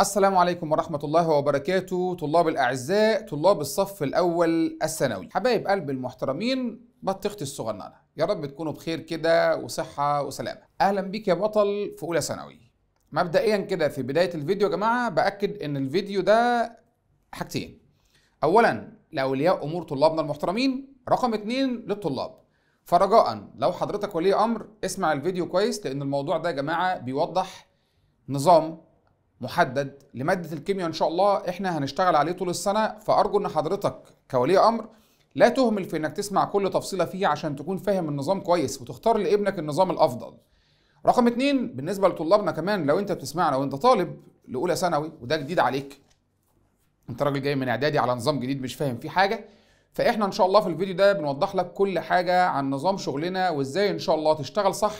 السلام عليكم ورحمة الله وبركاته طلاب الأعزاء طلاب الصف الأول الثانوي حبايب قلب المحترمين بطيختي الصغننة يا رب تكونوا بخير كده وصحة وسلامة أهلا بيك يا بطل في أولى ثانوي مبدئيا كده في بداية الفيديو يا جماعة بأكد إن الفيديو ده حاجتين أولا لأولياء أمور طلابنا المحترمين رقم اتنين للطلاب فرجاء لو حضرتك ولي أمر اسمع الفيديو كويس لأن الموضوع ده يا جماعة بيوضح نظام محدد لماده الكيمياء ان شاء الله احنا هنشتغل عليه طول السنه فارجو ان حضرتك كولي امر لا تهمل في انك تسمع كل تفصيله فيه عشان تكون فاهم النظام كويس وتختار لابنك النظام الافضل رقم اتنين بالنسبه لطلابنا كمان لو انت بتسمعنا وانت طالب لاولى ثانوي وده جديد عليك انت راجل جاي من اعدادي على نظام جديد مش فاهم فيه حاجه فاحنا ان شاء الله في الفيديو ده بنوضح لك كل حاجه عن نظام شغلنا وازاي ان شاء الله تشتغل صح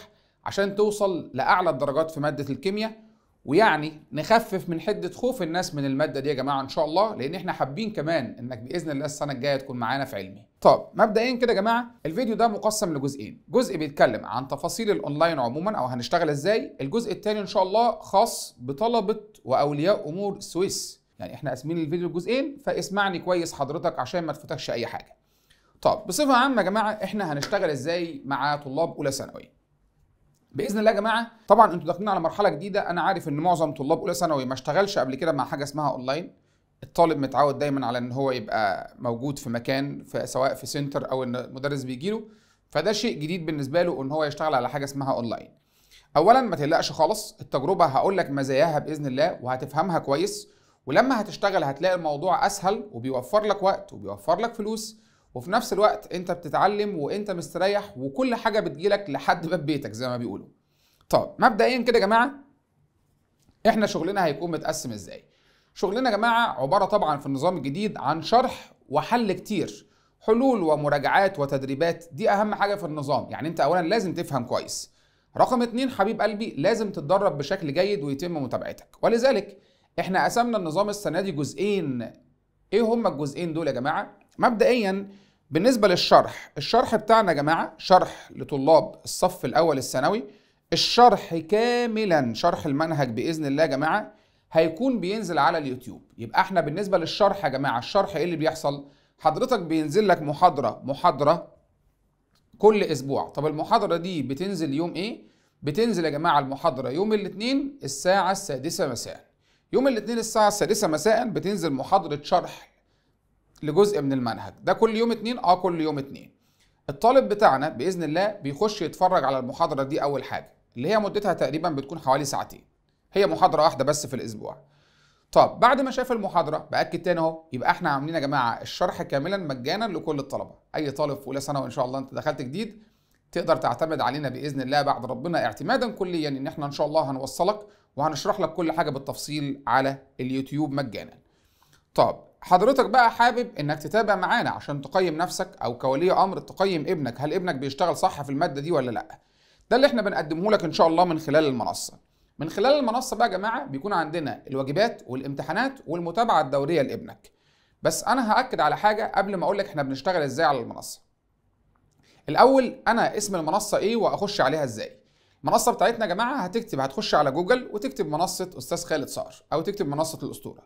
عشان توصل لاعلى الدرجات في ماده الكيمياء ويعني نخفف من حده خوف الناس من الماده دي يا جماعه ان شاء الله لان احنا حابين كمان انك باذن الله السنه الجايه تكون معانا في علمي طب مبدئيا كده يا جماعه الفيديو ده مقسم لجزئين جزء بيتكلم عن تفاصيل الاونلاين عموما او هنشتغل ازاي الجزء الثاني ان شاء الله خاص بطلبه واولياء امور السويس يعني احنا قاسمين الفيديو لجزئين فاسمعني كويس حضرتك عشان ما تفوتكش اي حاجه طب بصفه عامه يا جماعه احنا هنشتغل ازاي مع طلاب اولى ثانوي باذن الله يا جماعه طبعا انتوا داخلين على مرحله جديده انا عارف ان معظم طلاب اولى ثانوي ما اشتغلش قبل كده مع حاجه اسمها اونلاين الطالب متعود دايما على ان هو يبقى موجود في مكان في سواء في سنتر او ان المدرس بيجي له فده شيء جديد بالنسبه له ان هو يشتغل على حاجه اسمها اونلاين اولا ما تقلقش خالص التجربه هقول لك مزاياها باذن الله وهتفهمها كويس ولما هتشتغل هتلاقي الموضوع اسهل وبيوفر لك وقت وبيوفر لك فلوس وفي نفس الوقت انت بتتعلم وانت مستريح وكل حاجه بتجيلك لحد باب بيتك زي ما بيقولوا طب مبدئيا كده يا جماعه احنا شغلنا هيكون متقسم ازاي شغلنا يا جماعه عباره طبعا في النظام الجديد عن شرح وحل كتير حلول ومراجعات وتدريبات دي اهم حاجه في النظام يعني انت اولا لازم تفهم كويس رقم اتنين حبيب قلبي لازم تتدرب بشكل جيد ويتم متابعتك ولذلك احنا قسمنا النظام السنه دي جزئين ايه هما الجزئين دول يا جماعه مبدئيا بالنسبه للشرح الشرح بتاعنا يا جماعه شرح لطلاب الصف الاول الثانوي الشرح كاملا شرح المنهج باذن الله يا جماعه هيكون بينزل على اليوتيوب يبقى احنا بالنسبه للشرح يا جماعه الشرح ايه اللي بيحصل حضرتك بينزل لك محاضره محاضره كل اسبوع طب المحاضره دي بتنزل يوم ايه بتنزل يا جماعه المحاضره يوم الاثنين الساعه السادسه مساء يوم الاثنين الساعه السادسه مساء بتنزل محاضره شرح لجزء من المنهج ده كل يوم اتنين اه كل يوم اتنين الطالب بتاعنا باذن الله بيخش يتفرج على المحاضره دي اول حاجه اللي هي مدتها تقريبا بتكون حوالي ساعتين هي محاضره واحده بس في الاسبوع طب بعد ما شاف المحاضره باكد تاني اهو يبقى احنا عاملين يا جماعه الشرح كاملا مجانا لكل الطلبه اي طالب في اولى ثانوي ان شاء الله انت دخلت جديد تقدر تعتمد علينا باذن الله بعد ربنا اعتمادا كليا ان احنا ان شاء الله هنوصلك وهنشرح لك كل حاجه بالتفصيل على اليوتيوب مجانا طب حضرتك بقى حابب انك تتابع معانا عشان تقيم نفسك او كولي امر تقيم ابنك هل ابنك بيشتغل صح في الماده دي ولا لا ده اللي احنا بنقدمه لك ان شاء الله من خلال المنصه من خلال المنصه بقى يا جماعه بيكون عندنا الواجبات والامتحانات والمتابعه الدوريه لابنك بس انا هاكد على حاجه قبل ما اقول لك احنا بنشتغل ازاي على المنصه الاول انا اسم المنصه ايه واخش عليها ازاي المنصه بتاعتنا يا جماعه هتكتب هتخش على جوجل وتكتب منصه استاذ خالد صقر او تكتب منصه الاسطوره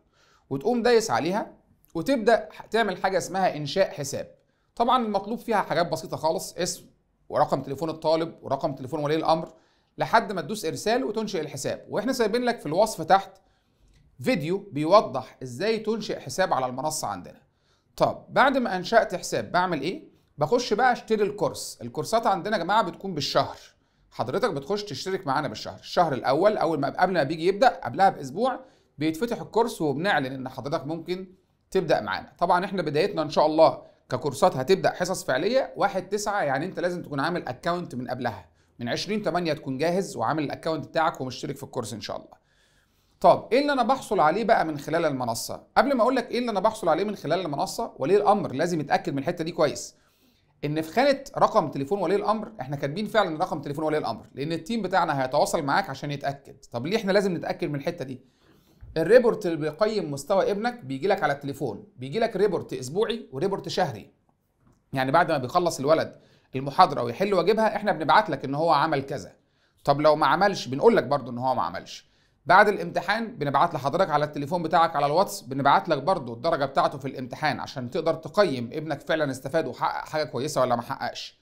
وتقوم دايس عليها وتبدا تعمل حاجه اسمها انشاء حساب طبعا المطلوب فيها حاجات بسيطه خالص اسم ورقم تليفون الطالب ورقم تليفون ولي الامر لحد ما تدوس ارسال وتنشئ الحساب واحنا سايبين لك في الوصف تحت فيديو بيوضح ازاي تنشئ حساب على المنصه عندنا طب بعد ما انشات حساب بعمل ايه بخش بقى اشتري الكورس الكورسات عندنا يا جماعه بتكون بالشهر حضرتك بتخش تشترك معانا بالشهر الشهر الاول اول ما قبل ما بيجي يبدا قبلها باسبوع بيتفتح الكورس وبنعلن ان حضرتك ممكن تبدا معانا طبعا احنا بدايتنا ان شاء الله ككورسات هتبدا حصص فعليه 1 9 يعني انت لازم تكون عامل اكونت من قبلها من 20 8 تكون جاهز وعامل الاكونت بتاعك ومشترك في الكورس ان شاء الله طب ايه اللي انا بحصل عليه بقى من خلال المنصه قبل ما اقول لك ايه اللي انا بحصل عليه من خلال المنصه ولي الامر لازم يتاكد من الحته دي كويس ان في خانه رقم تليفون ولي الامر احنا كاتبين فعلا رقم تليفون ولي الامر لان التيم بتاعنا هيتواصل معاك عشان يتاكد طب ليه احنا لازم نتاكد من الحته دي الريبورت اللي بيقيم مستوى ابنك بيجي لك على التليفون بيجي لك ريبورت اسبوعي وريبورت شهري يعني بعد ما بيخلص الولد المحاضره ويحل واجبها احنا بنبعت لك ان هو عمل كذا طب لو ما عملش بنقول لك برضه ان هو ما عملش بعد الامتحان بنبعت لحضرتك على التليفون بتاعك على الواتس بنبعت لك برضه الدرجه بتاعته في الامتحان عشان تقدر تقيم ابنك فعلا استفاد وحقق حاجه كويسه ولا ما حققش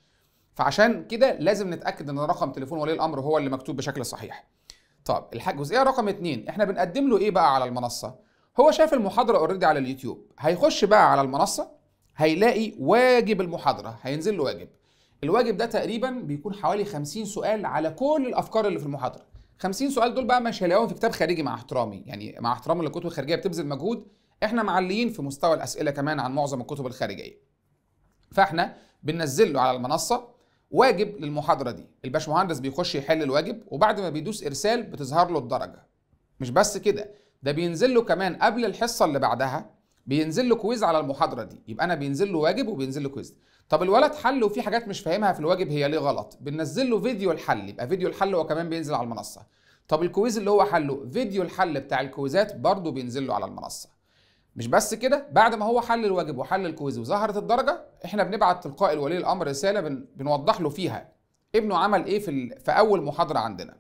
فعشان كده لازم نتاكد ان رقم تليفون ولي الامر هو اللي مكتوب بشكل صحيح طب الجزئيه رقم اتنين احنا بنقدم له ايه بقى على المنصه هو شاف المحاضره اوريدي على اليوتيوب هيخش بقى على المنصه هيلاقي واجب المحاضره هينزل له واجب الواجب ده تقريبا بيكون حوالي 50 سؤال على كل الافكار اللي في المحاضره 50 سؤال دول بقى مش هيلاقوهم في كتاب خارجي مع احترامي يعني مع احترامي للكتب الخارجيه بتبذل مجهود احنا معليين في مستوى الاسئله كمان عن معظم الكتب الخارجيه فاحنا بننزل له على المنصه واجب للمحاضره دي الباشمهندس بيخش يحل الواجب وبعد ما بيدوس ارسال بتظهر له الدرجه مش بس كده ده بينزل له كمان قبل الحصه اللي بعدها بينزل له كويز على المحاضره دي يبقى انا بينزل له واجب وبينزل له كويز طب الولد حل وفي حاجات مش فاهمها في الواجب هي ليه غلط بننزل له فيديو الحل يبقى فيديو الحل هو كمان بينزل على المنصه طب الكويز اللي هو حله فيديو الحل بتاع الكويزات برضه بينزل له على المنصه مش بس كده بعد ما هو حل الواجب وحل الكويز وظهرت الدرجه احنا بنبعت تلقائي لولي الامر رساله بن... بنوضح له فيها ابنه عمل ايه في ال... في اول محاضره عندنا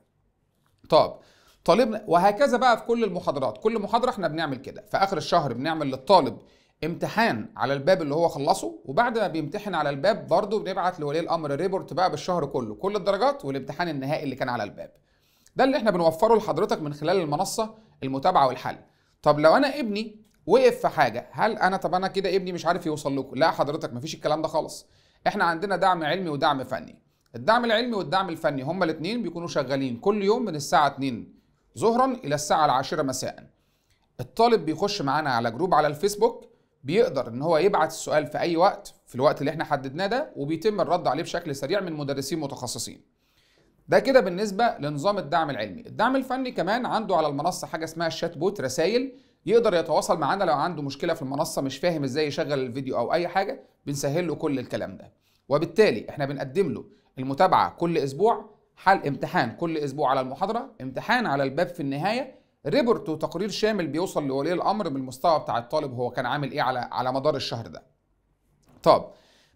طب طالبنا وهكذا بقى في كل المحاضرات كل محاضره احنا بنعمل كده في اخر الشهر بنعمل للطالب امتحان على الباب اللي هو خلصه وبعد ما بيمتحن على الباب برضه بنبعت لولي الامر ريبورت بقى بالشهر كله كل الدرجات والامتحان النهائي اللي كان على الباب ده اللي احنا بنوفره لحضرتك من خلال المنصه المتابعه والحل طب لو انا ابني وقف في حاجه هل انا طب انا كده ابني مش عارف يوصل لكم لا حضرتك مفيش الكلام ده خالص احنا عندنا دعم علمي ودعم فني الدعم العلمي والدعم الفني هما الاثنين بيكونوا شغالين كل يوم من الساعه 2 ظهرا الى الساعه العاشرة مساء الطالب بيخش معانا على جروب على الفيسبوك بيقدر ان هو يبعت السؤال في اي وقت في الوقت اللي احنا حددناه ده وبيتم الرد عليه بشكل سريع من مدرسين متخصصين ده كده بالنسبه لنظام الدعم العلمي الدعم الفني كمان عنده على المنصه حاجه اسمها الشات بوت رسائل يقدر يتواصل معانا لو عنده مشكله في المنصه مش فاهم ازاي يشغل الفيديو او اي حاجه بنسهل له كل الكلام ده وبالتالي احنا بنقدم له المتابعه كل اسبوع حل امتحان كل اسبوع على المحاضره امتحان على الباب في النهايه ريبورت وتقرير شامل بيوصل لولي الامر بالمستوى بتاع الطالب هو كان عامل ايه على على مدار الشهر ده طب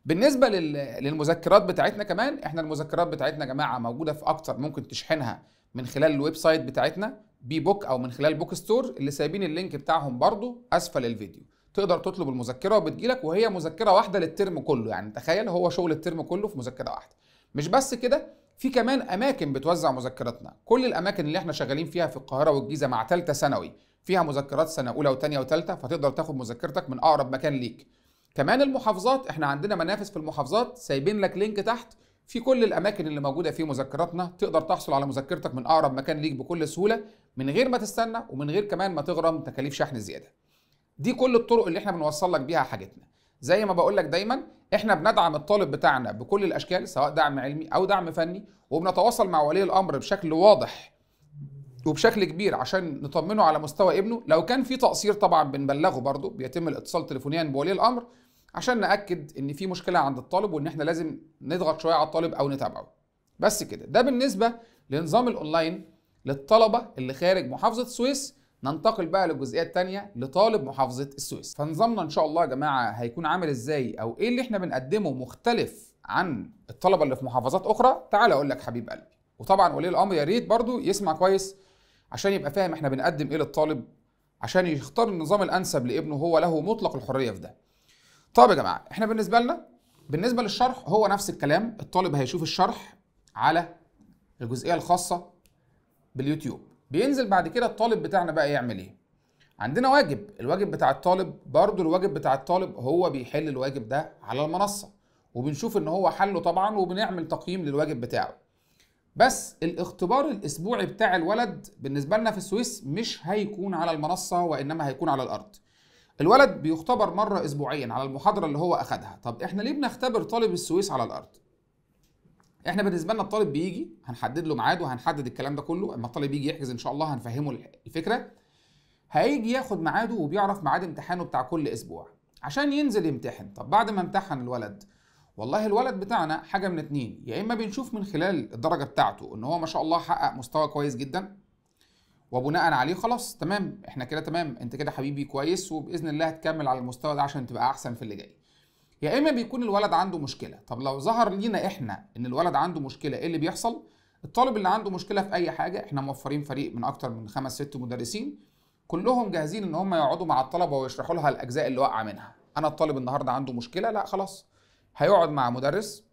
بالنسبه للمذكرات بتاعتنا كمان احنا المذكرات بتاعتنا يا جماعه موجوده في اكتر ممكن تشحنها من خلال الويب سايت بتاعتنا بي بوك او من خلال بوك ستور اللي سايبين اللينك بتاعهم برضو اسفل الفيديو تقدر تطلب المذكره وبتجيلك وهي مذكره واحده للترم كله يعني تخيل هو شغل الترم كله في مذكره واحده مش بس كده في كمان اماكن بتوزع مذكراتنا كل الاماكن اللي احنا شغالين فيها في القاهره والجيزه مع ثالثه ثانوي فيها مذكرات سنه اولى وثانيه وثالثه فتقدر تاخد مذكرتك من اقرب مكان ليك كمان المحافظات احنا عندنا منافس في المحافظات سايبين لك لينك تحت في كل الاماكن اللي موجوده في مذكراتنا تقدر تحصل على مذكرتك من اقرب مكان ليك بكل سهوله من غير ما تستنى ومن غير كمان ما تغرم تكاليف شحن زياده دي كل الطرق اللي احنا بنوصل لك بيها حاجتنا زي ما بقول لك دايما احنا بندعم الطالب بتاعنا بكل الاشكال سواء دعم علمي او دعم فني وبنتواصل مع ولي الامر بشكل واضح وبشكل كبير عشان نطمنه على مستوى ابنه لو كان في تقصير طبعا بنبلغه برضه بيتم الاتصال تليفونيا بولي الامر عشان ناكد ان في مشكله عند الطالب وان احنا لازم نضغط شويه على الطالب او نتابعه بس كده ده بالنسبه لنظام الاونلاين للطلبه اللي خارج محافظه السويس ننتقل بقى للجزئيه الثانيه لطالب محافظه السويس فنظامنا ان شاء الله يا جماعه هيكون عامل ازاي او ايه اللي احنا بنقدمه مختلف عن الطلبه اللي في محافظات اخرى تعال اقول لك حبيب قلبي وطبعا ولي الامر يا ريت برضو يسمع كويس عشان يبقى فاهم احنا بنقدم ايه للطالب عشان يختار النظام الانسب لابنه هو له مطلق الحريه في ده طب يا جماعه احنا بالنسبه لنا بالنسبه للشرح هو نفس الكلام الطالب هيشوف الشرح على الجزئيه الخاصه باليوتيوب بينزل بعد كده الطالب بتاعنا بقى يعمل ايه عندنا واجب الواجب بتاع الطالب برضو الواجب بتاع الطالب هو بيحل الواجب ده على المنصه وبنشوف ان هو حله طبعا وبنعمل تقييم للواجب بتاعه بس الاختبار الاسبوعي بتاع الولد بالنسبه لنا في السويس مش هيكون على المنصه وانما هيكون على الارض الولد بيختبر مره اسبوعيا على المحاضره اللي هو اخدها طب احنا ليه بنختبر طالب السويس على الارض احنا بالنسبه لنا الطالب بيجي هنحدد له ميعاد وهنحدد الكلام ده كله اما الطالب يجي يحجز ان شاء الله هنفهمه الفكره هيجي ياخد ميعاده وبيعرف ميعاد امتحانه بتاع كل اسبوع عشان ينزل يمتحن طب بعد ما امتحن الولد والله الولد بتاعنا حاجه من اتنين يا اما بنشوف من خلال الدرجه بتاعته ان هو ما شاء الله حقق مستوى كويس جدا وبناء عليه خلاص تمام احنا كده تمام انت كده حبيبي كويس وباذن الله هتكمل على المستوى ده عشان تبقى احسن في اللي جاي يا اما بيكون الولد عنده مشكله طب لو ظهر لينا احنا ان الولد عنده مشكله ايه اللي بيحصل الطالب اللي عنده مشكله في اي حاجه احنا موفرين فريق من اكتر من خمس ست مدرسين كلهم جاهزين ان هم يقعدوا مع الطلبه ويشرحوا لها الاجزاء اللي واقعه منها انا الطالب النهارده عنده مشكله لا خلاص هيقعد مع مدرس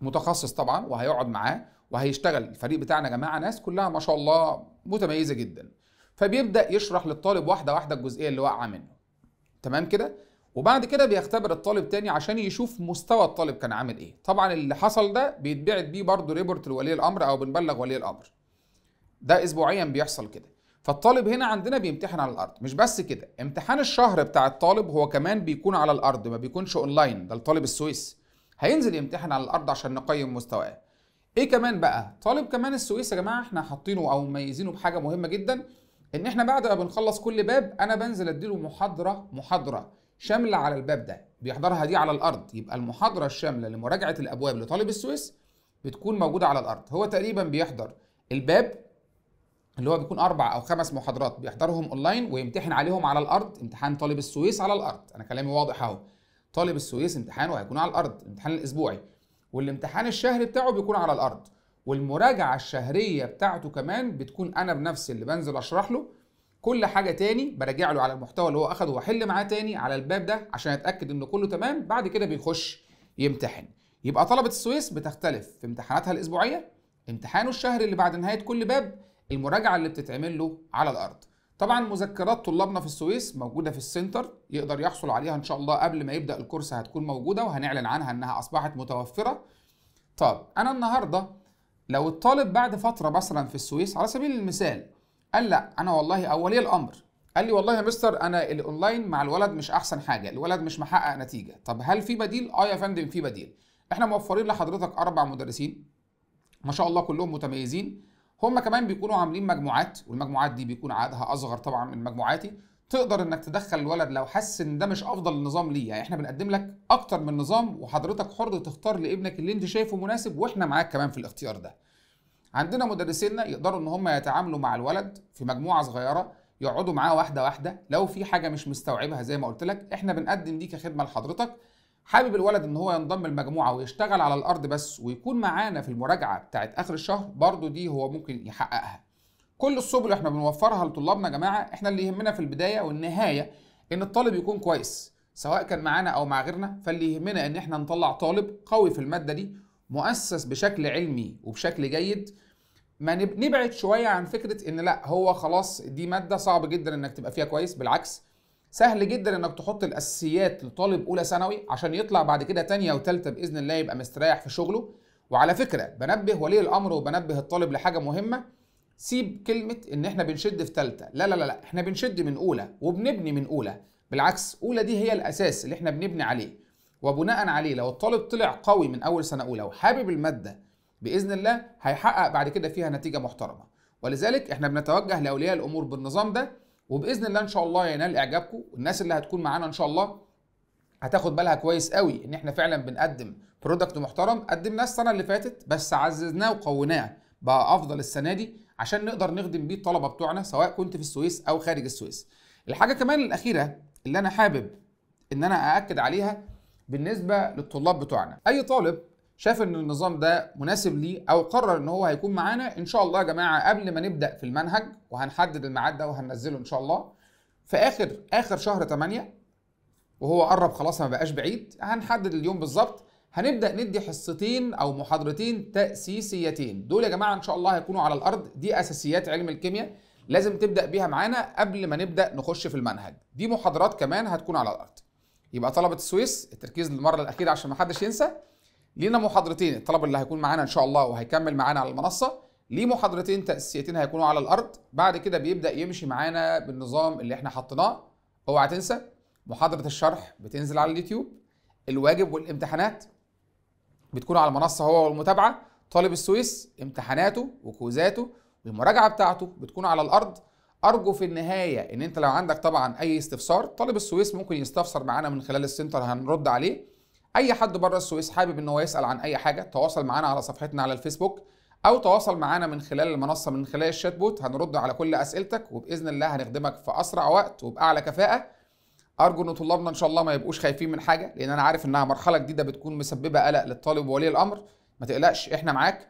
متخصص طبعا وهيقعد معاه وهيشتغل الفريق بتاعنا يا جماعه ناس كلها ما شاء الله متميزه جدا فبيبدا يشرح للطالب واحده واحده الجزئيه اللي وقع منه تمام كده وبعد كده بيختبر الطالب تاني عشان يشوف مستوى الطالب كان عامل ايه طبعا اللي حصل ده بيتبعت بيه برضه ريبورت لولي الامر او بنبلغ ولي الامر ده اسبوعيا بيحصل كده فالطالب هنا عندنا بيمتحن على الارض مش بس كده امتحان الشهر بتاع الطالب هو كمان بيكون على الارض ما بيكونش اونلاين ده الطالب السويس هينزل يمتحن على الارض عشان نقيم مستواه ايه كمان بقى طالب كمان السويس يا جماعه احنا حاطينه او مميزينه بحاجه مهمه جدا ان احنا بعد ما بنخلص كل باب انا بنزل اديله محاضره محاضره شامله على الباب ده بيحضرها دي على الارض يبقى المحاضره الشامله لمراجعه الابواب لطالب السويس بتكون موجوده على الارض هو تقريبا بيحضر الباب اللي هو بيكون اربع او خمس محاضرات بيحضرهم اونلاين ويمتحن عليهم على الارض امتحان طالب السويس على الارض انا كلامي واضح اهو طالب السويس امتحانه هيكون على الارض الامتحان الاسبوعي والامتحان الشهري بتاعه بيكون على الارض والمراجعه الشهريه بتاعته كمان بتكون انا بنفسي اللي بنزل اشرح له كل حاجه تاني براجع له على المحتوى اللي هو اخده واحل معاه تاني على الباب ده عشان اتاكد ان كله تمام بعد كده بيخش يمتحن يبقى طلبه السويس بتختلف في امتحاناتها الاسبوعيه امتحانه الشهري اللي بعد نهايه كل باب المراجعه اللي بتتعمل له على الارض طبعا مذكرات طلابنا في السويس موجوده في السنتر يقدر يحصل عليها ان شاء الله قبل ما يبدا الكورس هتكون موجوده وهنعلن عنها انها اصبحت متوفره طب انا النهارده لو الطالب بعد فتره مثلا في السويس على سبيل المثال قال لا انا والله او ولي الامر قال لي والله يا مستر انا الاونلاين مع الولد مش احسن حاجه الولد مش محقق نتيجه طب هل في بديل اه يا فندم في بديل احنا موفرين لحضرتك اربع مدرسين ما شاء الله كلهم متميزين هم كمان بيكونوا عاملين مجموعات والمجموعات دي بيكون عددها اصغر طبعا من مجموعاتي تقدر انك تدخل الولد لو حس ان ده مش افضل نظام ليه يعني احنا بنقدم لك اكتر من نظام وحضرتك حر تختار لابنك اللي انت شايفه مناسب واحنا معاك كمان في الاختيار ده عندنا مدرسينا يقدروا ان هم يتعاملوا مع الولد في مجموعه صغيره يقعدوا معاه واحده واحده لو في حاجه مش مستوعبها زي ما قلت لك احنا بنقدم دي كخدمه لحضرتك حابب الولد ان هو ينضم المجموعه ويشتغل على الارض بس ويكون معانا في المراجعه بتاعت اخر الشهر برضو دي هو ممكن يحققها كل السبل احنا بنوفرها لطلابنا يا جماعه احنا اللي يهمنا في البدايه والنهايه ان الطالب يكون كويس سواء كان معانا او مع غيرنا فاللي يهمنا ان احنا نطلع طالب قوي في الماده دي مؤسس بشكل علمي وبشكل جيد ما نبعد شويه عن فكره ان لا هو خلاص دي ماده صعب جدا انك تبقى فيها كويس بالعكس سهل جدا انك تحط الاساسيات لطالب اولى ثانوي عشان يطلع بعد كده ثانيه وثالثه باذن الله يبقى مستريح في شغله وعلى فكره بنبه ولي الامر وبنبه الطالب لحاجه مهمه سيب كلمه ان احنا بنشد في ثالثه لا لا لا لا احنا بنشد من اولى وبنبني من اولى بالعكس اولى دي هي الاساس اللي احنا بنبني عليه وبناء عليه لو الطالب طلع قوي من اول سنه اولى وحابب الماده باذن الله هيحقق بعد كده فيها نتيجه محترمه ولذلك احنا بنتوجه لاولياء الامور بالنظام ده وباذن الله ان شاء الله ينال اعجابكم والناس اللي هتكون معانا ان شاء الله هتاخد بالها كويس قوي ان احنا فعلا بنقدم برودكت محترم قدمناه السنه اللي فاتت بس عززناه وقويناه بقى افضل السنه دي عشان نقدر نخدم بيه الطلبه بتوعنا سواء كنت في السويس او خارج السويس الحاجه كمان الاخيره اللي انا حابب ان انا ااكد عليها بالنسبه للطلاب بتوعنا اي طالب شاف ان النظام ده مناسب ليه او قرر ان هو هيكون معانا ان شاء الله يا جماعه قبل ما نبدا في المنهج وهنحدد الميعاد ده وهننزله ان شاء الله في اخر اخر شهر 8 وهو قرب خلاص ما بقاش بعيد هنحدد اليوم بالظبط هنبدا ندي حصتين او محاضرتين تاسيسيتين دول يا جماعه ان شاء الله هيكونوا على الارض دي اساسيات علم الكيمياء لازم تبدا بيها معانا قبل ما نبدا نخش في المنهج دي محاضرات كمان هتكون على الارض يبقى طلبه السويس التركيز للمره الاخيره عشان ما حدش ينسى لينا محاضرتين الطلب اللي هيكون معانا ان شاء الله وهيكمل معانا على المنصه ليه محاضرتين تاسيسيتين هيكونوا على الارض بعد كده بيبدا يمشي معانا بالنظام اللي احنا حطيناه اوعى تنسى محاضره الشرح بتنزل على اليوتيوب الواجب والامتحانات بتكون على المنصه هو والمتابعه طالب السويس امتحاناته وكوزاته والمراجعه بتاعته بتكون على الارض ارجو في النهايه ان انت لو عندك طبعا اي استفسار طالب السويس ممكن يستفسر معانا من خلال السنتر هنرد عليه اي حد بره السويس حابب ان هو يسال عن اي حاجه تواصل معانا على صفحتنا على الفيسبوك او تواصل معانا من خلال المنصه من خلال الشات بوت هنرد على كل اسئلتك وباذن الله هنخدمك في اسرع وقت وباعلى كفاءه ارجو ان طلابنا ان شاء الله ما يبقوش خايفين من حاجه لان انا عارف انها مرحله جديده بتكون مسببه قلق للطالب وولي الامر ما تقلقش احنا معاك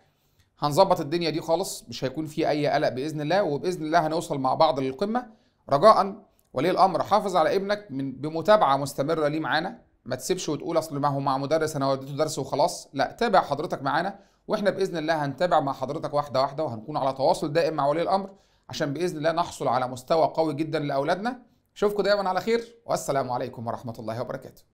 هنظبط الدنيا دي خالص مش هيكون في اي قلق باذن الله وباذن الله هنوصل مع بعض للقمه رجاء ولي الامر حافظ على ابنك من بمتابعه مستمره ليه معانا ما تسيبش وتقول اصل ما هو مع مدرس انا وديته درس وخلاص لا تابع حضرتك معانا واحنا باذن الله هنتابع مع حضرتك واحده واحده وهنكون على تواصل دائم مع ولي الامر عشان باذن الله نحصل على مستوى قوي جدا لاولادنا اشوفكم دايما على خير والسلام عليكم ورحمه الله وبركاته